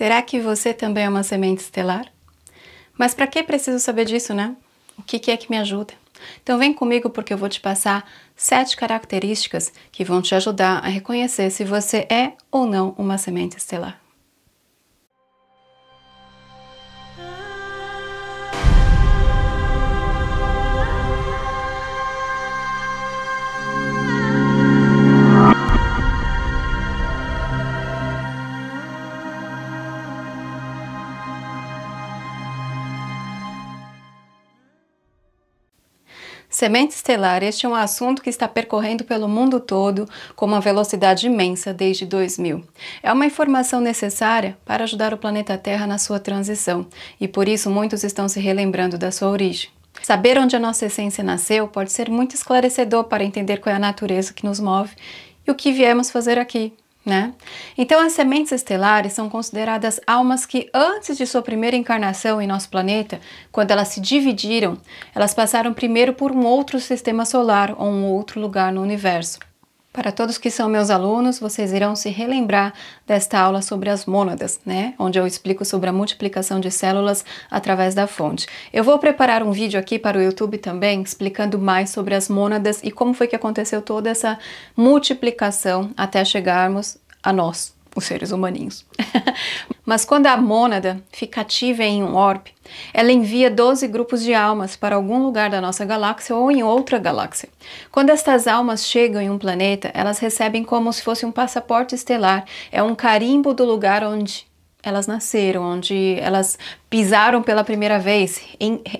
Será que você também é uma semente estelar? Mas para que preciso saber disso, né? O que, que é que me ajuda? Então vem comigo porque eu vou te passar sete características que vão te ajudar a reconhecer se você é ou não uma semente estelar. Semente estelar, este é um assunto que está percorrendo pelo mundo todo com uma velocidade imensa desde 2000. É uma informação necessária para ajudar o planeta Terra na sua transição e por isso muitos estão se relembrando da sua origem. Saber onde a nossa essência nasceu pode ser muito esclarecedor para entender qual é a natureza que nos move e o que viemos fazer aqui, né? Então, as sementes estelares são consideradas almas que, antes de sua primeira encarnação em nosso planeta, quando elas se dividiram, elas passaram primeiro por um outro sistema solar ou um outro lugar no universo. Para todos que são meus alunos, vocês irão se relembrar desta aula sobre as mônadas, né? Onde eu explico sobre a multiplicação de células através da fonte. Eu vou preparar um vídeo aqui para o YouTube também, explicando mais sobre as mônadas e como foi que aconteceu toda essa multiplicação até chegarmos a nós, os seres humaninhos. Mas quando a mônada fica ativa em um orbe, ela envia 12 grupos de almas para algum lugar da nossa galáxia ou em outra galáxia. Quando estas almas chegam em um planeta, elas recebem como se fosse um passaporte estelar, é um carimbo do lugar onde elas nasceram, onde elas pisaram pela primeira vez,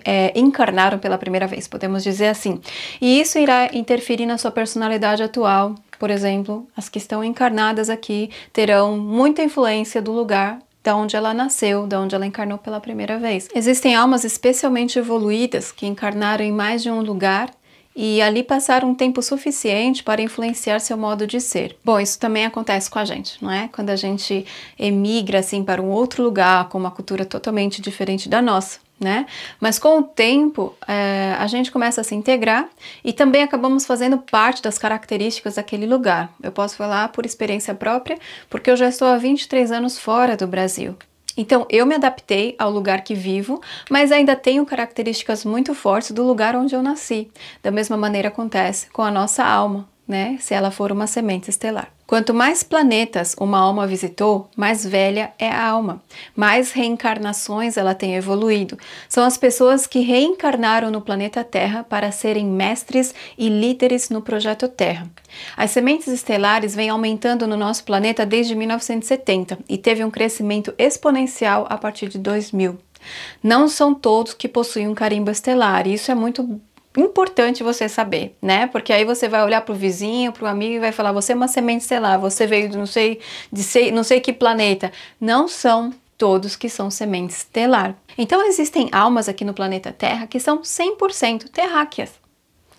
é, encarnaram pela primeira vez, podemos dizer assim. E isso irá interferir na sua personalidade atual, por exemplo, as que estão encarnadas aqui terão muita influência do lugar da onde ela nasceu, da onde ela encarnou pela primeira vez. Existem almas especialmente evoluídas que encarnaram em mais de um lugar e ali passar um tempo suficiente para influenciar seu modo de ser. Bom, isso também acontece com a gente, não é? Quando a gente emigra assim para um outro lugar com uma cultura totalmente diferente da nossa. Né? Mas com o tempo é, a gente começa a se integrar e também acabamos fazendo parte das características daquele lugar. Eu posso falar por experiência própria, porque eu já estou há 23 anos fora do Brasil. Então eu me adaptei ao lugar que vivo, mas ainda tenho características muito fortes do lugar onde eu nasci. Da mesma maneira acontece com a nossa alma né, se ela for uma semente estelar. Quanto mais planetas uma alma visitou, mais velha é a alma, mais reencarnações ela tem evoluído. São as pessoas que reencarnaram no planeta Terra para serem mestres e líderes no projeto Terra. As sementes estelares vêm aumentando no nosso planeta desde 1970 e teve um crescimento exponencial a partir de 2000. Não são todos que possuem um carimbo estelar, e isso é muito importante você saber, né? Porque aí você vai olhar para o vizinho, para o amigo e vai falar: você é uma semente, estelar? você veio de não sei, de sei, não sei que planeta. Não são todos que são semente estelar. Então existem almas aqui no planeta Terra que são 100% terráqueas.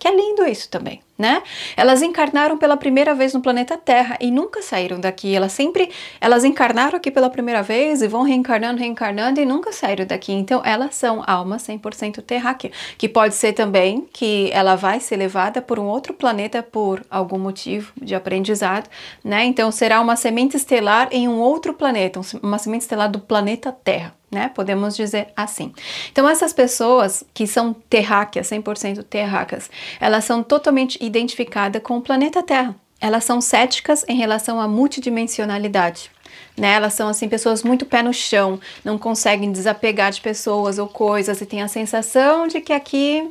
Que é lindo isso também, né? Elas encarnaram pela primeira vez no planeta Terra e nunca saíram daqui. Elas sempre, elas encarnaram aqui pela primeira vez e vão reencarnando, reencarnando e nunca saíram daqui. Então elas são almas 100% terráquea, que pode ser também que ela vai ser levada por um outro planeta por algum motivo de aprendizado, né? Então será uma semente estelar em um outro planeta, uma semente estelar do planeta Terra né? Podemos dizer assim. Então, essas pessoas que são terráqueas, 100% terráqueas, elas são totalmente identificadas com o planeta Terra. Elas são céticas em relação à multidimensionalidade. Né? Elas são assim pessoas muito pé no chão, não conseguem desapegar de pessoas ou coisas e têm a sensação de que aqui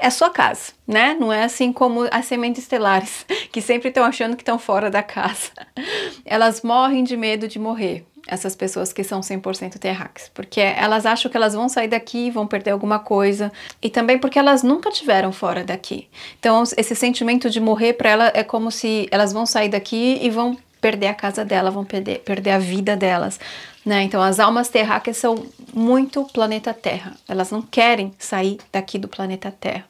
é sua casa, né? Não é assim como as sementes estelares, que sempre estão achando que estão fora da casa. Elas morrem de medo de morrer, essas pessoas que são 100% terráqueas, porque elas acham que elas vão sair daqui, vão perder alguma coisa, e também porque elas nunca tiveram fora daqui. Então, esse sentimento de morrer para ela é como se elas vão sair daqui e vão perder a casa dela, vão perder, perder a vida delas. Né? Então, as almas terráqueas são muito planeta Terra. Elas não querem sair daqui do planeta Terra.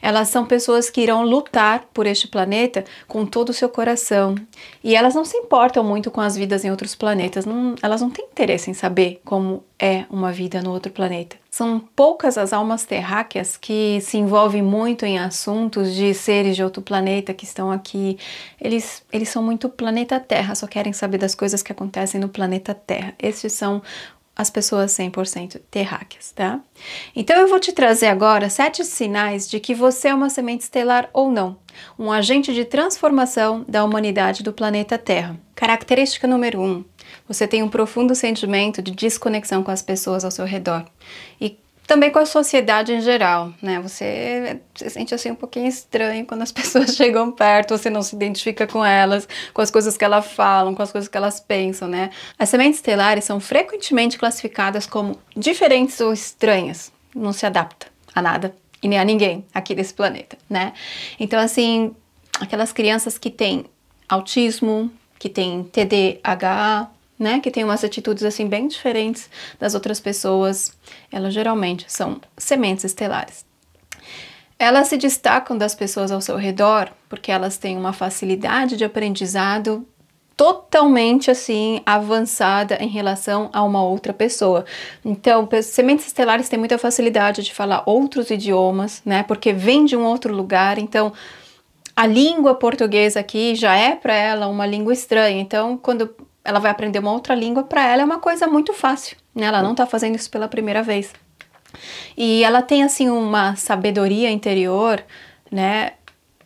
Elas são pessoas que irão lutar por este planeta com todo o seu coração. E elas não se importam muito com as vidas em outros planetas, não, elas não têm interesse em saber como é uma vida no outro planeta. São poucas as almas terráqueas que se envolvem muito em assuntos de seres de outro planeta que estão aqui. Eles, eles são muito planeta Terra, só querem saber das coisas que acontecem no planeta Terra. Estes são as pessoas 100% terráqueas, tá? Então eu vou te trazer agora sete sinais de que você é uma semente estelar ou não, um agente de transformação da humanidade do planeta Terra. Característica número um, você tem um profundo sentimento de desconexão com as pessoas ao seu redor. E também com a sociedade em geral, né? Você se sente assim um pouquinho estranho quando as pessoas chegam perto, você não se identifica com elas, com as coisas que elas falam, com as coisas que elas pensam, né? As sementes estelares são frequentemente classificadas como diferentes ou estranhas, não se adapta a nada e nem a ninguém aqui desse planeta, né? Então assim, aquelas crianças que têm autismo, que têm TDAH, né, que tem umas atitudes assim bem diferentes das outras pessoas, elas geralmente são sementes estelares. Elas se destacam das pessoas ao seu redor porque elas têm uma facilidade de aprendizado totalmente assim avançada em relação a uma outra pessoa. Então, sementes estelares têm muita facilidade de falar outros idiomas, né? Porque vem de um outro lugar, então a língua portuguesa aqui já é para ela uma língua estranha. Então, quando ela vai aprender uma outra língua, para ela é uma coisa muito fácil, né? Ela não está fazendo isso pela primeira vez. E ela tem assim uma sabedoria interior, né?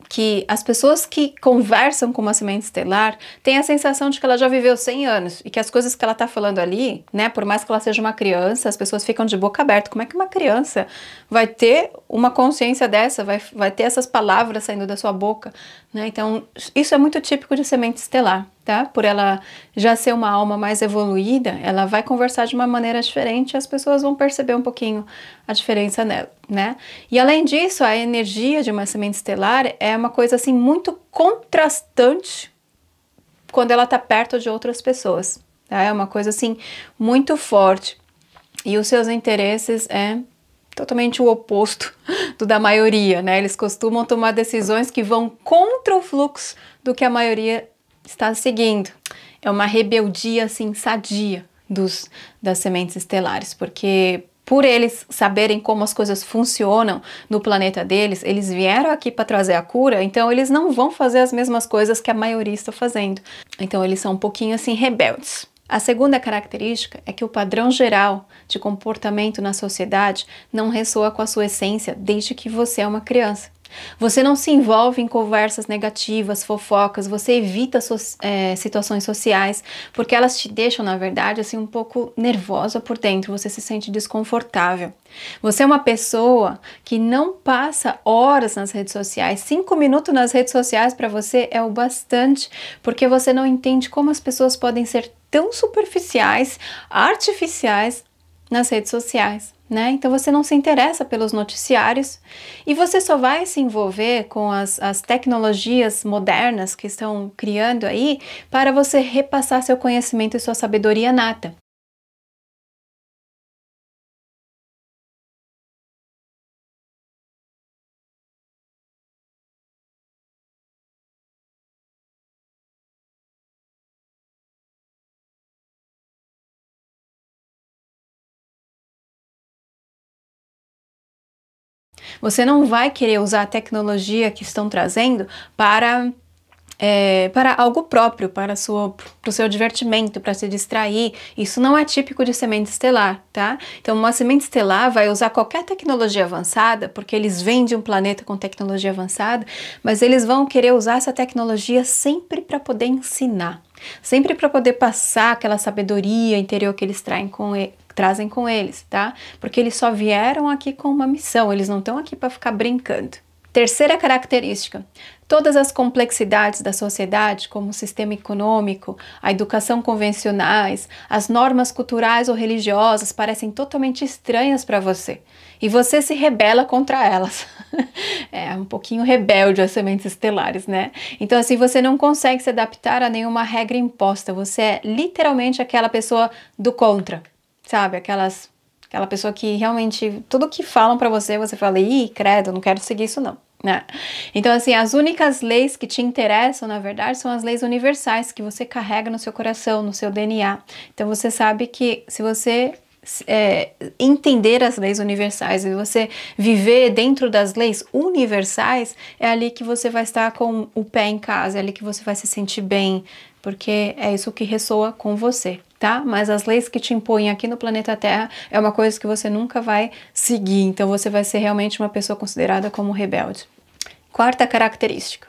Que as pessoas que conversam com uma semente estelar têm a sensação de que ela já viveu 100 anos e que as coisas que ela está falando ali, né, por mais que ela seja uma criança, as pessoas ficam de boca aberta. Como é que uma criança vai ter uma consciência dessa, vai, vai ter essas palavras saindo da sua boca? Né? Então, isso é muito típico de semente estelar tá? Por ela já ser uma alma mais evoluída, ela vai conversar de uma maneira diferente e as pessoas vão perceber um pouquinho a diferença nela, né? E além disso, a energia de uma semente estelar é uma coisa assim muito contrastante quando ela está perto de outras pessoas, tá? É uma coisa assim muito forte. E os seus interesses é totalmente o oposto do da maioria, né? Eles costumam tomar decisões que vão contra o fluxo do que a maioria está seguindo. É uma rebeldia assim sadia dos, das sementes estelares, porque por eles saberem como as coisas funcionam no planeta deles, eles vieram aqui para trazer a cura, então eles não vão fazer as mesmas coisas que a maioria está fazendo. Então eles são um pouquinho assim rebeldes. A segunda característica é que o padrão geral de comportamento na sociedade não ressoa com a sua essência desde que você é uma criança. Você não se envolve em conversas negativas, fofocas, você evita so é, situações sociais, porque elas te deixam, na verdade, assim, um pouco nervosa por dentro, você se sente desconfortável. Você é uma pessoa que não passa horas nas redes sociais. Cinco minutos nas redes sociais para você é o bastante, porque você não entende como as pessoas podem ser tão superficiais, artificiais nas redes sociais né? Então você não se interessa pelos noticiários e você só vai se envolver com as, as tecnologias modernas que estão criando aí para você repassar seu conhecimento e sua sabedoria nata. Você não vai querer usar a tecnologia que estão trazendo para é, para algo próprio, para, o seu divertimento, para se distrair. Isso não é típico de semente estelar, tá? Então, uma semente estelar vai usar qualquer tecnologia avançada, porque eles vêm de um planeta com tecnologia avançada, mas eles vão querer usar essa tecnologia sempre para poder ensinar sempre para poder passar aquela sabedoria interior que eles traem com, ele, trazem com eles, tá? Porque eles só vieram aqui com uma missão, eles não estão aqui para ficar brincando. Terceira característica: todas as complexidades da sociedade, como o sistema econômico, a educação convencionais, as normas culturais ou religiosas, parecem totalmente estranhas para você e você se rebela contra elas. é um pouquinho rebelde as sementes estelares, né? Então, assim, você não consegue se adaptar a nenhuma regra imposta, você é literalmente aquela pessoa do contra sabe? Aquelas, aquela pessoa que realmente tudo que falam para você, você fala, ih, credo, não quero seguir isso não. Né? Então, assim, as únicas leis que te interessam, na verdade, são as leis universais que você carrega no seu coração, no seu DNA. Então, você sabe que se você é, entender as leis universais e você viver dentro das leis universais, é ali que você vai estar com o pé em casa, é ali que você vai se sentir bem, porque é isso que ressoa com você tá? Mas as leis que te impõem aqui no planeta Terra é uma coisa que você nunca vai seguir, então você vai ser realmente uma pessoa considerada como rebelde. Quarta característica.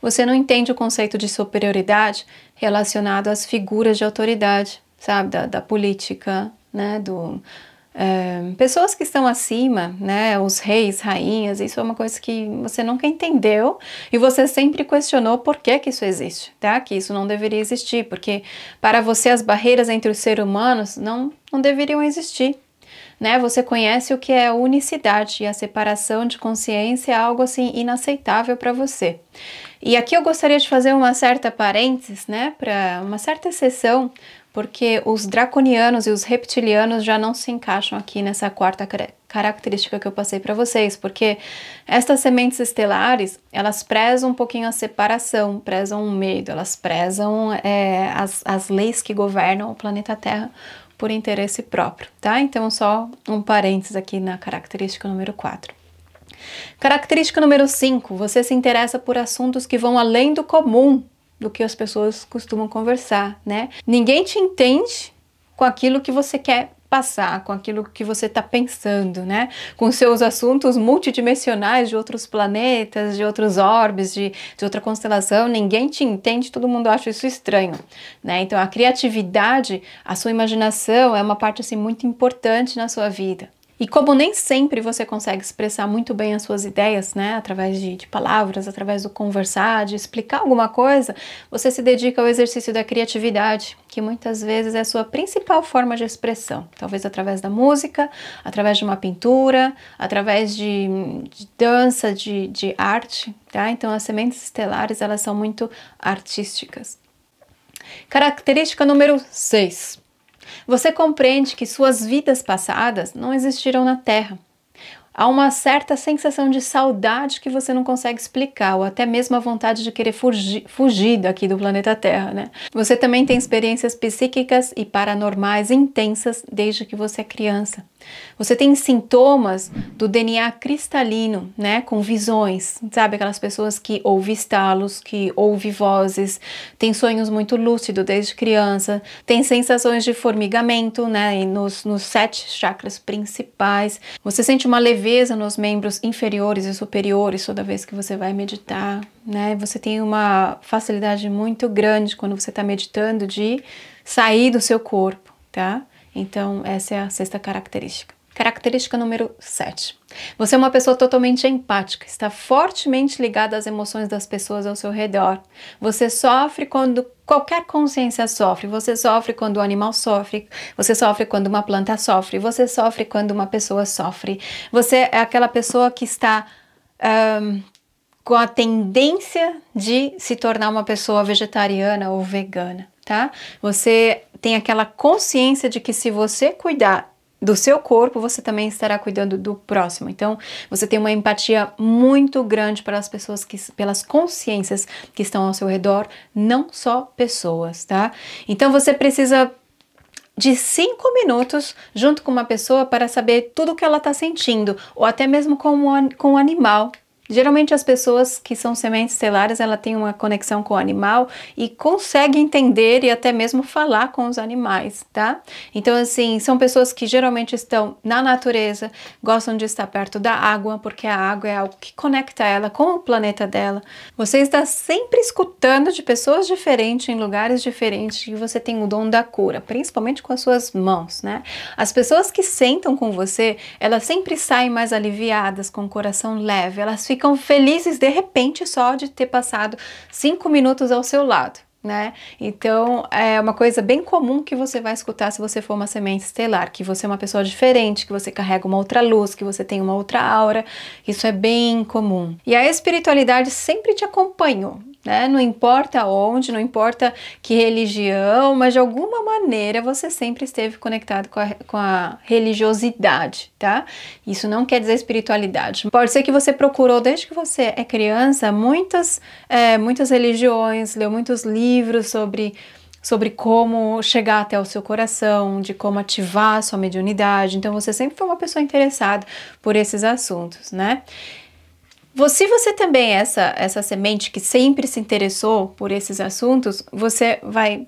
Você não entende o conceito de superioridade relacionado às figuras de autoridade, sabe? Da, da política, né? Do, Uh, pessoas que estão acima, né, os reis, rainhas, isso é uma coisa que você nunca entendeu e você sempre questionou por que que isso existe, tá? Que isso não deveria existir, porque para você as barreiras entre os seres humanos não, não deveriam existir, né? Você conhece o que é a unicidade e a separação de consciência é algo assim inaceitável para você. E aqui eu gostaria de fazer uma certa parênteses, né, para uma certa exceção porque os draconianos e os reptilianos já não se encaixam aqui nessa quarta característica que eu passei para vocês, porque estas sementes estelares elas prezam um pouquinho a separação, prezam o medo, elas prezam é, as, as leis que governam o planeta Terra por interesse próprio, tá? Então, só um parênteses aqui na característica número 4. Característica número 5, você se interessa por assuntos que vão além do comum do que as pessoas costumam conversar, né? Ninguém te entende com aquilo que você quer passar, com aquilo que você está pensando, né? Com seus assuntos multidimensionais de outros planetas, de outros orbes, de, de outra constelação, ninguém te entende, todo mundo acha isso estranho, né? Então a criatividade, a sua imaginação é uma parte assim muito importante na sua vida. E como nem sempre você consegue expressar muito bem as suas ideias, né, através de, de palavras, através do conversar, de explicar alguma coisa, você se dedica ao exercício da criatividade, que muitas vezes é a sua principal forma de expressão, talvez através da música, através de uma pintura, através de, de dança, de, de arte, tá? Então as sementes estelares, elas são muito artísticas. Característica número 6. Você compreende que suas vidas passadas não existiram na Terra. Há uma certa sensação de saudade que você não consegue explicar, ou até mesmo a vontade de querer fugir, fugir daqui do planeta Terra, né? Você também tem experiências psíquicas e paranormais intensas desde que você é criança. Você tem sintomas do DNA cristalino, né, com visões, sabe aquelas pessoas que ouvem estalos, que ouvem vozes, tem sonhos muito lúcidos desde criança, tem sensações de formigamento, né, nos, nos sete chakras principais. Você sente uma leveza nos membros inferiores e superiores toda vez que você vai meditar, né? Você tem uma facilidade muito grande quando você está meditando de sair do seu corpo, tá? Então, essa é a sexta característica. Característica número 7. Você é uma pessoa totalmente empática, está fortemente ligada às emoções das pessoas ao seu redor. Você sofre quando qualquer consciência sofre, você sofre quando o um animal sofre, você sofre quando uma planta sofre, você sofre quando uma pessoa sofre. Você é aquela pessoa que está um, com a tendência de se tornar uma pessoa vegetariana ou vegana, tá? Você tem aquela consciência de que se você cuidar do seu corpo, você também estará cuidando do próximo. Então, você tem uma empatia muito grande pelas pessoas que pelas consciências que estão ao seu redor, não só pessoas, tá? Então você precisa de cinco minutos junto com uma pessoa para saber tudo o que ela está sentindo, ou até mesmo com um, com um animal, Geralmente as pessoas que são sementes estelares, ela tem uma conexão com o animal e consegue entender e até mesmo falar com os animais, tá? Então assim, são pessoas que geralmente estão na natureza, gostam de estar perto da água, porque a água é algo que conecta ela com o planeta dela. Você está sempre escutando de pessoas diferentes em lugares diferentes e você tem o dom da cura, principalmente com as suas mãos, né? As pessoas que sentam com você, elas sempre saem mais aliviadas, com o coração leve, elas ficam ficam felizes de repente só de ter passado cinco minutos ao seu lado. Né? Então é uma coisa bem comum que você vai escutar se você for uma semente estelar, que você é uma pessoa diferente, que você carrega uma outra luz, que você tem uma outra aura. Isso é bem comum. E a espiritualidade sempre te acompanhou né? Não importa onde, não importa que religião, mas de alguma maneira você sempre esteve conectado com a, com a, religiosidade, tá? Isso não quer dizer espiritualidade. Pode ser que você procurou desde que você é criança muitas, é, muitas religiões, leu muitos livros sobre sobre como chegar até o seu coração, de como ativar a sua mediunidade. Então você sempre foi uma pessoa interessada por esses assuntos, né? Se você também é essa, essa semente que sempre se interessou por esses assuntos, você vai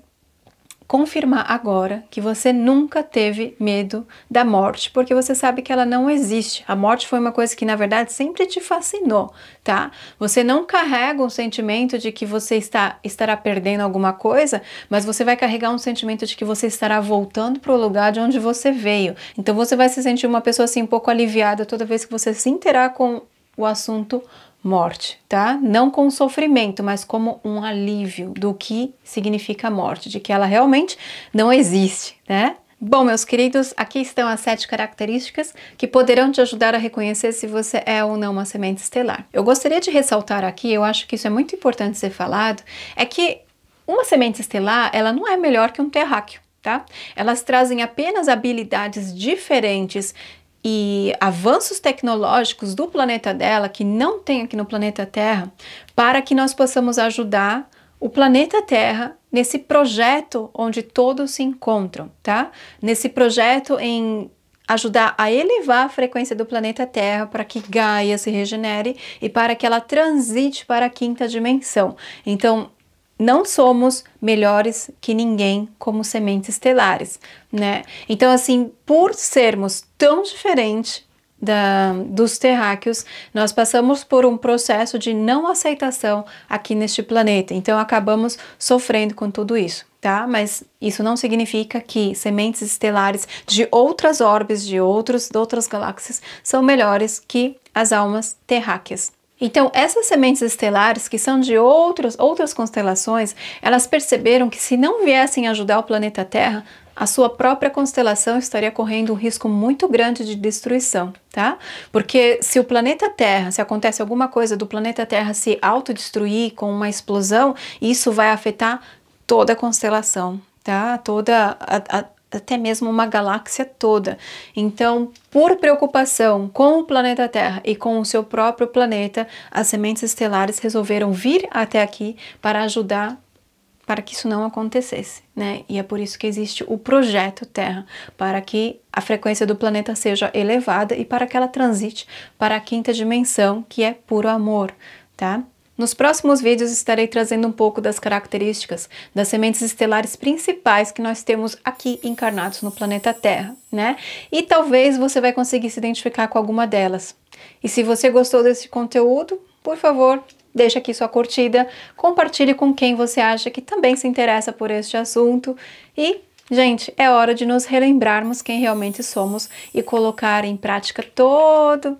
confirmar agora que você nunca teve medo da morte, porque você sabe que ela não existe. A morte foi uma coisa que na verdade sempre te fascinou, tá? Você não carrega um sentimento de que você está estará perdendo alguma coisa, mas você vai carregar um sentimento de que você estará voltando para o lugar de onde você veio. Então você vai se sentir uma pessoa assim um pouco aliviada toda vez que você se interar com o assunto morte, tá? Não com sofrimento, mas como um alívio do que significa morte, de que ela realmente não existe, né? Bom, meus queridos, aqui estão as sete características que poderão te ajudar a reconhecer se você é ou não uma semente estelar. Eu gostaria de ressaltar aqui, eu acho que isso é muito importante ser falado, é que uma semente estelar, ela não é melhor que um terráqueo, tá? Elas trazem apenas habilidades diferentes e avanços tecnológicos do planeta dela que não tem aqui no planeta Terra, para que nós possamos ajudar o planeta Terra nesse projeto onde todos se encontram, tá? Nesse projeto em ajudar a elevar a frequência do planeta Terra para que Gaia se regenere e para que ela transite para a quinta dimensão. Então, não somos melhores que ninguém como sementes estelares, né? Então, assim, por sermos tão diferentes da, dos terráqueos, nós passamos por um processo de não aceitação aqui neste planeta. Então, acabamos sofrendo com tudo isso. Tá? Mas isso não significa que sementes estelares de outras orbes, de outros, de outras galáxias, são melhores que as almas terráqueas. Então, essas sementes estelares, que são de outros, outras constelações, elas perceberam que se não viessem ajudar o planeta Terra, a sua própria constelação estaria correndo um risco muito grande de destruição, tá? Porque se o planeta Terra, se acontece alguma coisa do planeta Terra se autodestruir com uma explosão, isso vai afetar toda a constelação, tá? Toda a, a, até mesmo uma galáxia toda. Então, por preocupação com o planeta Terra e com o seu próprio planeta, as sementes estelares resolveram vir até aqui para ajudar para que isso não acontecesse, né? E é por isso que existe o projeto Terra, para que a frequência do planeta seja elevada e para que ela transite para a quinta dimensão, que é puro amor, tá? Nos próximos vídeos estarei trazendo um pouco das características das sementes estelares principais que nós temos aqui encarnados no planeta Terra, né? E talvez você vai conseguir se identificar com alguma delas. E se você gostou desse conteúdo, por favor, deixe aqui sua curtida, compartilhe com quem você acha que também se interessa por este assunto e Gente, é hora de nos relembrarmos quem realmente somos e colocar em prática todo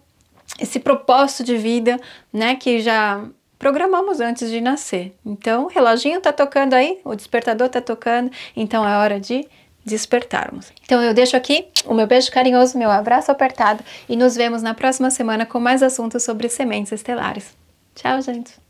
esse propósito de vida, né, que já programamos antes de nascer. Então, o reloginho está tocando aí, o despertador está tocando, então é hora de despertarmos. Então eu deixo aqui o meu beijo carinhoso, meu abraço apertado e nos vemos na próxima semana com mais assuntos sobre sementes estelares. Tchau, gente!